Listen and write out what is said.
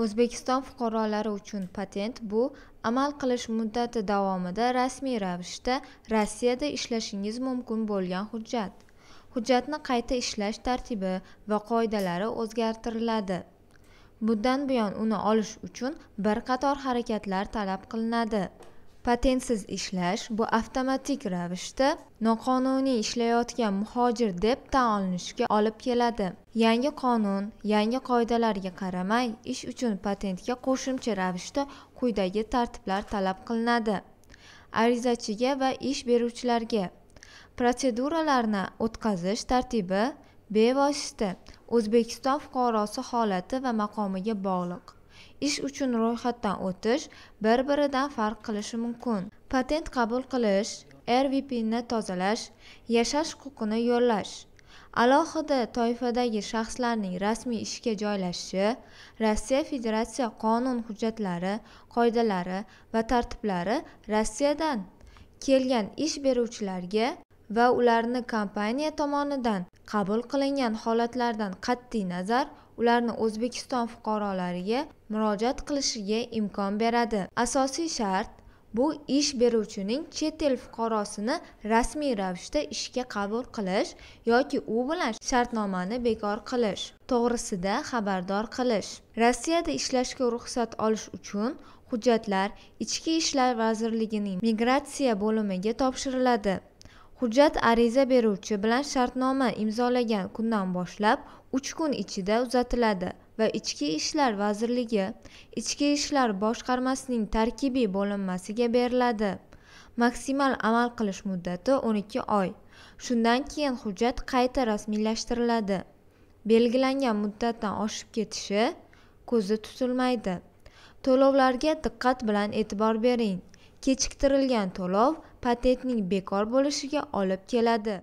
o'zbekiston fuqarolari uchun patent bu amal qilish muddati davomida rasmiy ravishda rossiyada ishlashingiz mumkin bo'lgan hujjat hujjatni qayta ishlash tartibi va qoidalari o'zgartiriladi bundan buyon uni olish uchun bir qator harakatlar talab qilinadi patentsiz ishlash bu avtomatik ravishda noqonuniy ishlayotgan muhojir deb tan olinishiga olib keladi yangi qonun yangi qoidalarga qaramay ish uchun patentga qo'shimcha ravishda quyidagi tartiblar talab qilinadi arizachiga va ish beruvchilarga protseduralarni o'tkazish tartibi bevosita o'zbekiston fuqarosi holati va maqomiga bog'liq ish uchun ro'yxatdan o'tish bir biridan farq qilishi mumkin patent qabul qilish rvpni tozalash yashash huquqini yo'llash alohida toifadagi shaxslarning rasmiy ishga joylashishi rossiya federatsiya qonun hujjatlari qoidalari va tartiblari rossiyadan kelgan ish beruvchilarga va ularni kompaniya tomonidan qabul qilingan holatlardan qat'iy nazar ularni O'zbekiston fuqarolariga murojaat qilishiga imkon beradi. Asosiy shart bu ish beruvchining chet el fuqarosini rasmiy ravishda ishga qabul qilish yoki u bilan shartnomani bekor qilish to'g'risida xabardor qilish. Rossiyada ishlashga ruxsat olish uchun hujjatlar Ichki ishlar vazirligining migratsiya bo'limiga topshiriladi. hujjat ariza beruvchi bilan shartnoma imzolagan kundan boshlab uch kun ichida uzatiladi va ichki ishlar vazirligi ichki ishlar boshqarmasining tarkibiy bo'linmasiga beriladi maksimal amal qilish muddati 12 oy shundan keyin hujjat qayta rasmiylashtiriladi belgilangan muddatdan oshib ketishi ko'zda tutilmaydi to'lovlarga diqqat bilan e'tibor bering kechiktirilgan to'lov patentning bekor bo'lishiga olib keladi